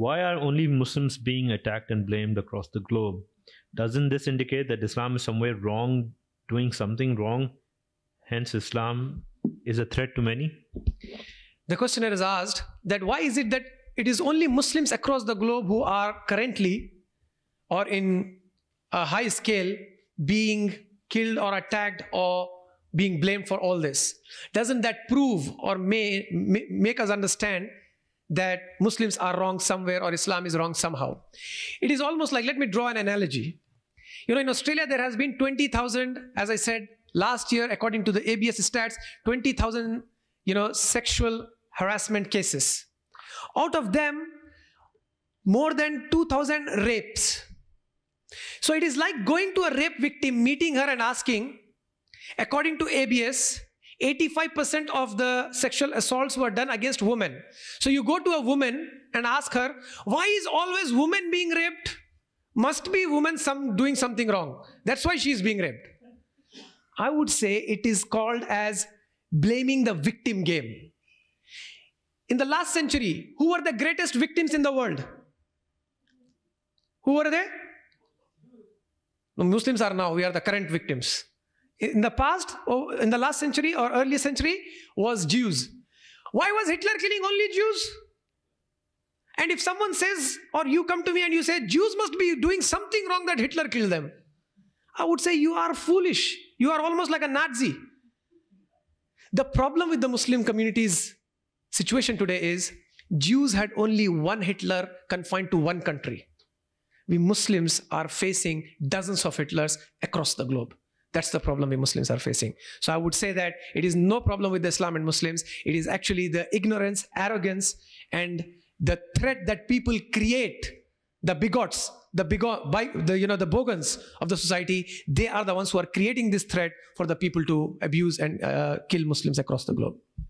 Why are only Muslims being attacked and blamed across the globe? Doesn't this indicate that Islam is somewhere wrong, doing something wrong? Hence, Islam is a threat to many. The questioner has asked that why is it that it is only Muslims across the globe who are currently or in a high scale being killed or attacked or being blamed for all this. Doesn't that prove or may, may, make us understand that Muslims are wrong somewhere or Islam is wrong somehow. It is almost like, let me draw an analogy. You know, in Australia, there has been 20,000, as I said last year, according to the ABS stats, 20,000, you know, sexual harassment cases. Out of them, more than 2,000 rapes. So it is like going to a rape victim, meeting her and asking, according to ABS, 85% of the sexual assaults were done against women. So you go to a woman and ask her, why is always women being raped? Must be women some doing something wrong. That's why she is being raped. I would say it is called as blaming the victim game. In the last century, who were the greatest victims in the world? Who were they? The Muslims are now, we are the current victims in the past, oh, in the last century or early century, was Jews. Why was Hitler killing only Jews? And if someone says, or you come to me and you say, Jews must be doing something wrong that Hitler killed them, I would say, you are foolish. You are almost like a Nazi. The problem with the Muslim community's situation today is Jews had only one Hitler confined to one country. We Muslims are facing dozens of Hitlers across the globe. That's the problem we Muslims are facing. So I would say that it is no problem with Islam and Muslims. It is actually the ignorance, arrogance, and the threat that people create, the bigots, the bigot, by the you know the bogans of the society. They are the ones who are creating this threat for the people to abuse and uh, kill Muslims across the globe.